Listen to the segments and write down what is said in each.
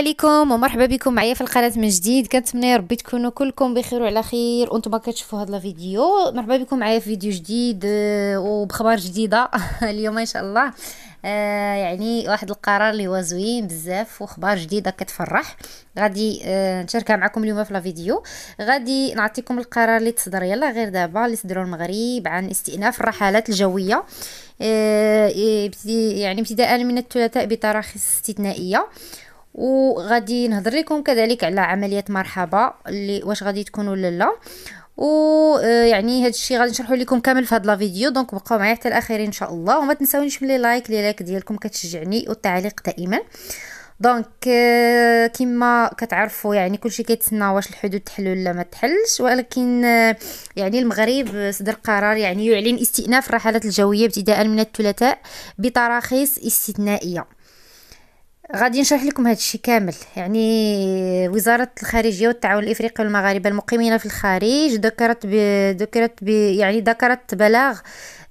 عليكم ومرحبا بكم معايا في القناه من جديد كنتمنى يا ربي تكونوا كلكم بخير وعلى خير وانتم كتشوفوا هاد الفيديو مرحبا بكم معايا في فيديو جديد آه، وبخبر جديده اليوم ان شاء الله آه، يعني واحد القرار اللي هو زوين بزاف وخبار جديده كتفرح غادي آه، نشاركها معكم اليوم في الفيديو غادي نعطيكم القرار اللي تصدر يلا غير دابا اللي صدروا المغرب عن استئناف الرحلات الجويه يعني ابتداء من الثلاثاء بتراخيص استثنائيه وغادي نهضر لكم كذلك على عمليه مرحبا اللي واش غادي تكون ولا لا آه، يعني هذا الشيء غادي نشرحه لكم كامل في هذا لا فيديو دونك بقاو معايا حتى الاخير ان شاء الله وما تنساونيش ملي لايك لي لايك ديالكم كتشجعني والتعليق دائما دونك آه، كما كتعرفوا يعني كلشي كيتسنى واش الحدود تحل ولا ما تحلش ولكن آه، يعني المغرب صدر قرار يعني يعلن استئناف الرحلات الجويه ابتداء من الثلاثاء بتراخيص استثنائيه غادي نشرح لكم هذا الشيء كامل يعني وزارة الخارجية والتعاون الإفريقي والمغاربة المقيمين في الخارج ذكرت ب... ذكرت يعني ذكرت بلاغ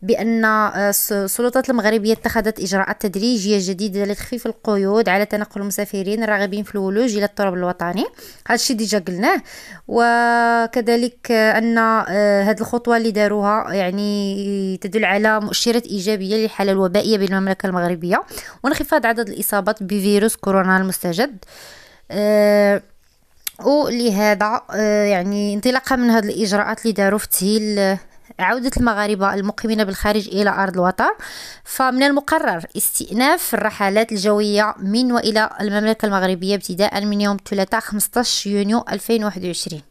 بأن السلطات آه، المغربية اتخذت إجراءات تدريجية جديدة لتخفيف القيود على تنقل المسافرين الراغبين في الولوج إلى التراب الوطني هذا الشيء ديجا قلناه وكذلك آه، أن آه، هذه الخطوة اللي داروها يعني تدل على مؤشرات إيجابية للحالة الوبائية بالمملكة المغربية وانخفاض عدد الإصابات بفيروس كورونا المستجد ولهذا يعني انطلاقا من هذه الاجراءات اللي داروا في تسهيل عودة المغاربة المقيمين بالخارج إلى أرض الوطن فمن المقرر استئناف الرحلات الجوية من وإلى المملكة المغربية ابتداء من يوم الثلاثاء 15 يونيو 2021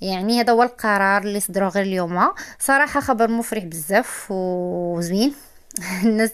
يعني هذا هو القرار اللي صدروا غير اليوم صراحه خبر مفرح بزاف وزوين الناس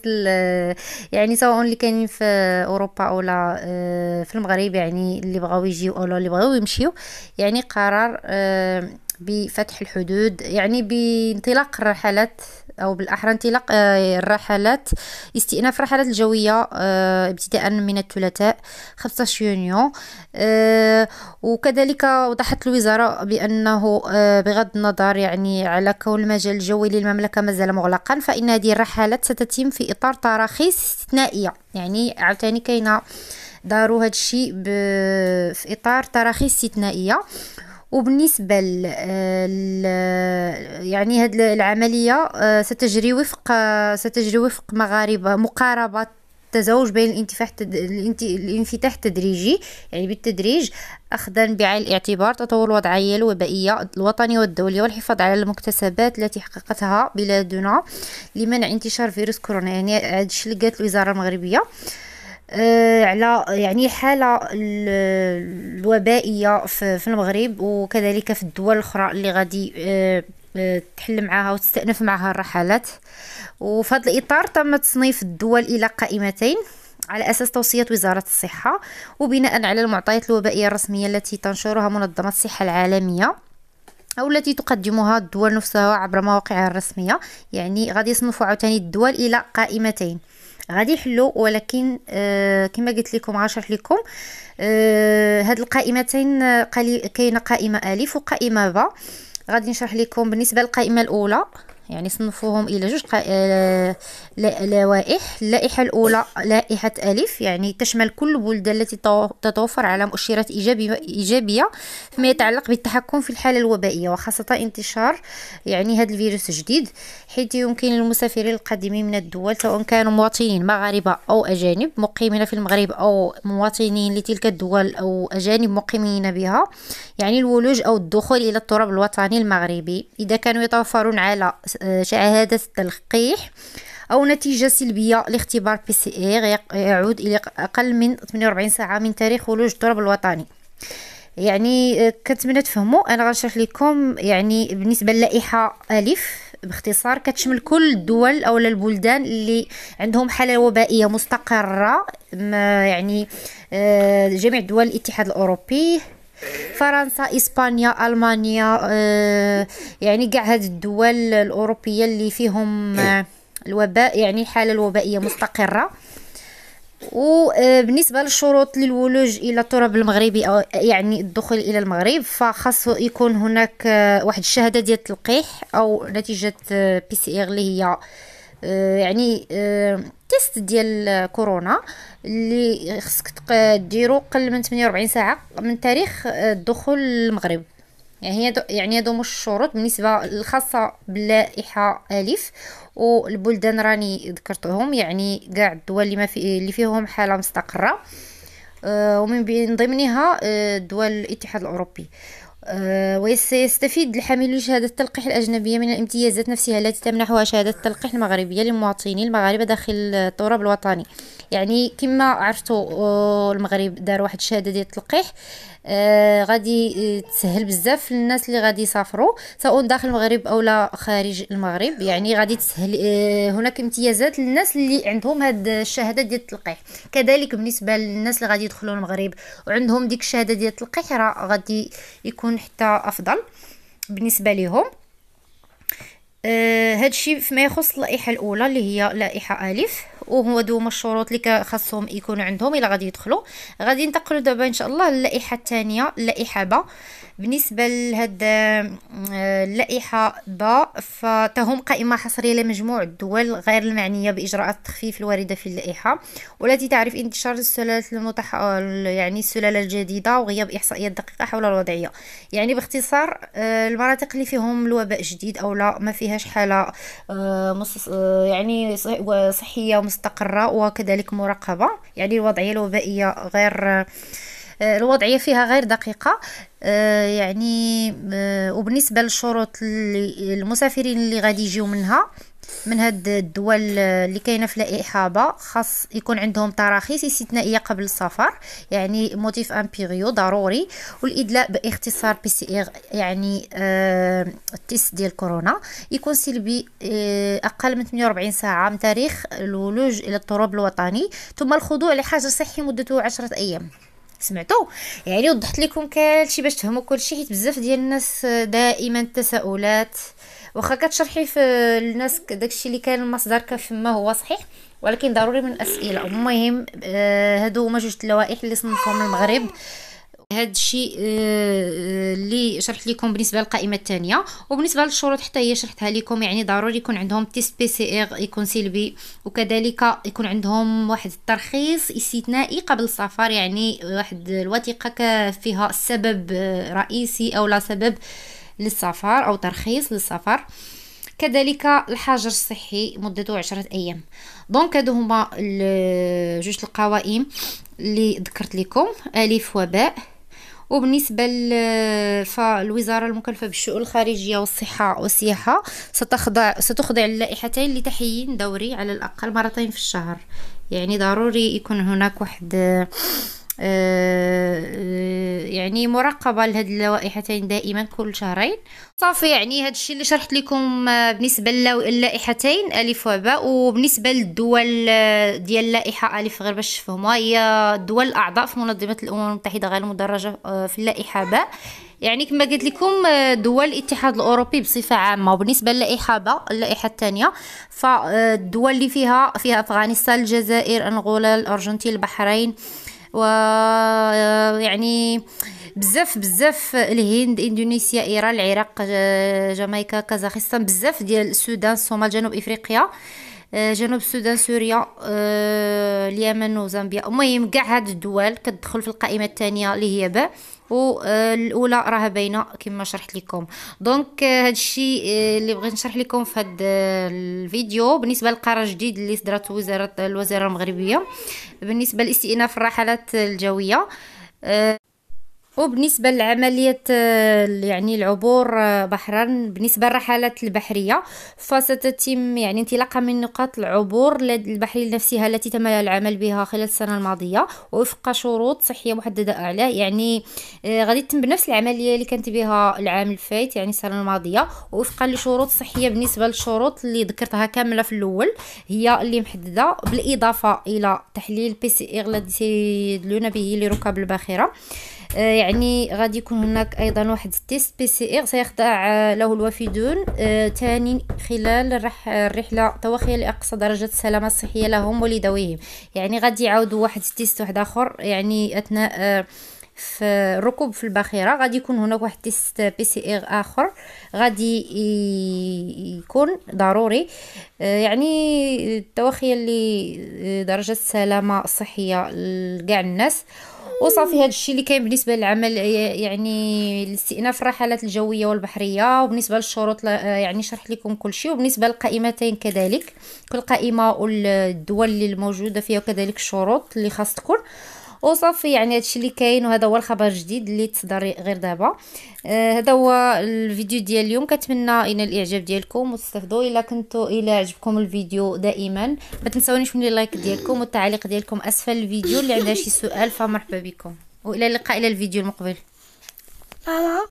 يعني سواء اللي كاينين في اوروبا اولا آه، في المغرب يعني اللي بغاو يجيو اولا اللي بغاو يمشيو يعني قرار آه، بفتح الحدود يعني بانطلاق الرحلات او بالاحرى انطلاق آه، الرحلات استئناف الرحلات الجويه آه، ابتداء من الثلاثاء 15 يونيو آه، وكذلك وضحت الوزاره بانه بغض النظر يعني على كون المجال الجوي للمملكه مازال مغلقا فان هذه الرحلات ستتم في اطار تراخيص استثنائيه يعني عاوتاني كاينه داروا هذا الشيء في اطار تراخيص استثنائيه وبالنسبة ل يعني هاد العملية آه، ستجري وفق آه، ستجري وفق مغاربة مقاربة تزوج بين الانتفاح تد... الانفتاح التدريجي يعني بالتدريج أخذا بعين الاعتبار تطور الوضعية الوبائية الوطنية والدولية والحفاظ على المكتسبات التي حققتها بلادنا لمنع انتشار فيروس كورونا يعني هذا الشيء اللي قالت الوزارة المغربية آه آه، على يعني حالة الوبائية في المغرب وكذلك في الدول الأخرى اللي غادي آه، آه، تحل معها وتستأنف معها الرحلات وفي هذا الإطار تم تصنيف الدول إلى قائمتين على أساس توصية وزارة الصحة وبناء على المعطيات الوبائية الرسمية التي تنشرها منظمة الصحة العالمية أو التي تقدمها الدول نفسها عبر مواقعها الرسمية يعني غادي يصنفوا عاوتاني الدول إلى قائمتين غادي يحلوا ولكن آه كما قلت لكم غنشرح لكم آه هاد القائمتين كاينه قائمه الف وقائمه با غادي نشرح لكم بالنسبه للقائمه الاولى يعني صنفوهم الى جوج آه، لوائح اللائحه الاولى لائحه الف يعني تشمل كل البلدان التي تتوفر على مؤشرات ايجابيه فيما يتعلق بالتحكم في الحاله الوبائيه وخاصه انتشار يعني هذا الفيروس الجديد حيث يمكن للمسافرين القادمين من الدول سواء كانوا مواطنين مغاربه او اجانب مقيمين في المغرب او مواطنين لتلك الدول او اجانب مقيمين بها يعني الولوج او الدخول الى التراب الوطني المغربي اذا كانوا يتوفرون على شهادة التلقيح أو نتيجة سلبية لاختبار بي سي إي يعود إلى أقل من 48 ساعة من تاريخ خروج الطلب الوطني يعني آه، كنتمنى تفهموا انا غنشرح لكم يعني بالنسبه للائحه الف باختصار كتشمل كل الدول او البلدان اللي عندهم حاله وبائيه مستقره ما يعني آه، جميع دول الاتحاد الاوروبي فرنسا اسبانيا المانيا آه، يعني كاع هاد الدول الاوروبيه اللي فيهم آه، إيه. الوباء يعني الحاله الوبائيه مستقره وبالنسبه آه، للشروط للولوج الى التراب المغربي او يعني الدخول الى المغرب فخاص يكون هناك واحد الشهاده ديال التلقيح او نتيجه بي سي ار اللي هي يعني التيست ديال كورونا اللي خصك ديرو قل من 48 ساعه من تاريخ آه، دخول المغرب يعني يعني هادو مش الشروط بالنسبه الخاصه باللائحه الف والبلدان راني ذكرتهم يعني كاع الدول اللي ما في اللي فيهم حاله مستقره آه، ومن بين ضمنها آه، دول الاتحاد الاوروبي آه، ويستفيد الحامل شهادة التلقيح الأجنبية من الامتيازات نفسها التي تمنحها شهادة التلقيح المغربية لمواطني المغاربة داخل التراب الوطني يعني كما عرفتوا آه، المغرب دار واحد الشهادة ديال التلقيح آه غادي آه، تسهل بزاف للناس اللي غادي يسافروا سواء داخل المغرب او لا خارج المغرب يعني غادي تسهل آه هناك امتيازات للناس اللي عندهم هاد الشهاده ديال التلقيح كذلك بالنسبه للناس اللي غادي يدخلوا المغرب وعندهم ديك الشهاده ديال التلقيح راه غادي يكون تكون حتى افضل بالنسبه ليهم آه هذا الشيء فيما يخص اللائحه الاولى اللي هي لائحه الف وهو دوما الشروط اللي خاصهم يكونوا عندهم الا غادي يدخلوا غادي ننتقلوا دابا ان شاء الله للائحه الثانيه اللائحه با بالنسبه لهاد آه، اللائحه با فتهم قائمه حصريه لمجموع الدول غير المعنيه باجراءات التخفيف الوارده في اللائحه والتي تعرف انتشار السلالات المتح... يعني السلاله الجديده وغياب احصائيات دقيقه حول الوضعيه يعني باختصار آه، المناطق اللي فيهم الوباء جديد او لا ما فيهاش حاله آه، يعني صحيه مستقره وكذلك مراقبه يعني الوضعيه الوبائيه غير آه، الوضعيه فيها غير دقيقه آه، يعني آه، وبالنسبه للشروط المسافرين اللي غادي يجيو منها من هاد الدول اللي كاينه في لائحه با خاص يكون عندهم تراخيص استثنائيه قبل السفر يعني موتيف امبيريو ضروري والادلاء باختصار بي سي اغ يعني آه التيست ديال كورونا يكون سلبي آه اقل من 48 ساعه من تاريخ الولوج الى الطروب الوطني ثم الخضوع لحجر صحي مدته عشرة ايام سمعتوا يعني وضحت لكم شيء باش تفهموا كلشي حيت بزاف ديال الناس دائما تساؤلات واخا كتشرحي في الناس داكشي اللي كان المصدر كان فما هو صحيح ولكن ضروري من الاسئله المهم آه، هادو هما جوج اللوائح اللي صنفهم المغرب هاد الشيء آه، آه، اللي شرحت لكم بالنسبه للقائمه الثانيه وبالنسبه للشروط حتى هي شرحتها لكم يعني ضروري يكون عندهم تيست بي سي ار يكون سلبي وكذلك يكون عندهم واحد الترخيص استثنائي قبل السفر يعني واحد الوثيقه فيها سبب رئيسي او لا سبب للسفر او ترخيص للسفر كذلك الحجر الصحي مدته عشرة ايام دونك هادو هما جوج القوائم اللي ذكرت لكم الف وباء وبالنسبه فالوزاره المكلفه بالشؤون الخارجيه والصحه والسياحه ستخضع ستخضع اللائحتين لتحيين دوري على الاقل مرتين في الشهر يعني ضروري يكون هناك واحد آه، آه، يعني مراقبه لهاد اللوائحتين دائما كل شهرين صافي يعني هذا الشيء اللي شرحت لكم آه، بالنسبه للائحتين الف وباء وبالنسبه للدول ديال اللائحه الف غير باش تفهموها هي الدول الاعضاء في منظمه الامم المتحده غير المدرجه في اللائحه باء يعني كما قلت لكم دول الاتحاد الاوروبي بصفه عامه وبالنسبه للائحه باء اللائحه الثانيه فالدول اللي فيها فيها افغانستان الجزائر انغولا الارجنتين البحرين آه ويعني آه، بزاف بزاف الهند اندونيسيا ايران العراق آه، جامايكا كازاخستان بزاف ديال السودان الصومال جنوب افريقيا آه، جنوب السودان سوريا آه، اليمن وزامبيا المهم كاع هاد الدول كتدخل في القائمه الثانيه اللي هي باء والاولى آه، راه باينه كما شرحت لكم دونك هادشي اللي بغيت نشرح لكم في هاد الفيديو بالنسبه للقرار الجديد اللي صدرته وزاره الوزاره المغربيه بالنسبه لاستئناف الرحلات الجويه وبالنسبه لعمليه آه، يعني العبور آه، بحرا بالنسبه للرحلات البحريه فستتم يعني انطلاقا من نقاط العبور البحرية نفسها التي تم العمل بها خلال السنه الماضيه وفق شروط صحيه محدده اعلى يعني آه، غادي تتم بنفس العمليه اللي كانت بها العام الفايت يعني السنه الماضيه وفقا لشروط صحيه بالنسبه للشروط اللي ذكرتها كامله في الاول هي اللي محدده بالاضافه الى تحليل بي سي اغ سيدلون به لركاب الباخره آه، يعني غادي يكون هناك ايضا واحد تيست بي سي ار سيخضع آه، له الوافدون ثاني آه، خلال الرحله توخي لاقصى درجه السلامه الصحيه لهم ولذويهم يعني غادي يعاودوا واحد تيست واحد اخر يعني اثناء في الركوب في الباخره غادي يكون هناك واحد تيست بي سي ار اخر غادي يكون ضروري يعني التوخي لدرجه السلامه الصحيه لكاع الناس وصافي هذا الشيء اللي كاين بالنسبه للعمل يعني الاستئناف الرحلات الجويه والبحريه وبالنسبه للشروط يعني شرح لكم كل شيء وبالنسبه للقائمتين كذلك كل قائمه والدول اللي الموجوده فيها وكذلك الشروط اللي خاص تكون وصافي يعني هادشي اللي كاين وهذا هو الخبر الجديد اللي تصدر غير دابا آه هذا هو الفيديو ديال اليوم كنتمنى ينال الاعجاب ديالكم وتستافدوا الا كنتو الا عجبكم الفيديو دائما ما تنساونيش من اللايك ديالكم والتعليق ديالكم اسفل الفيديو اللي عندها شي سؤال فمرحبا بكم والى اللقاء الى الفيديو المقبل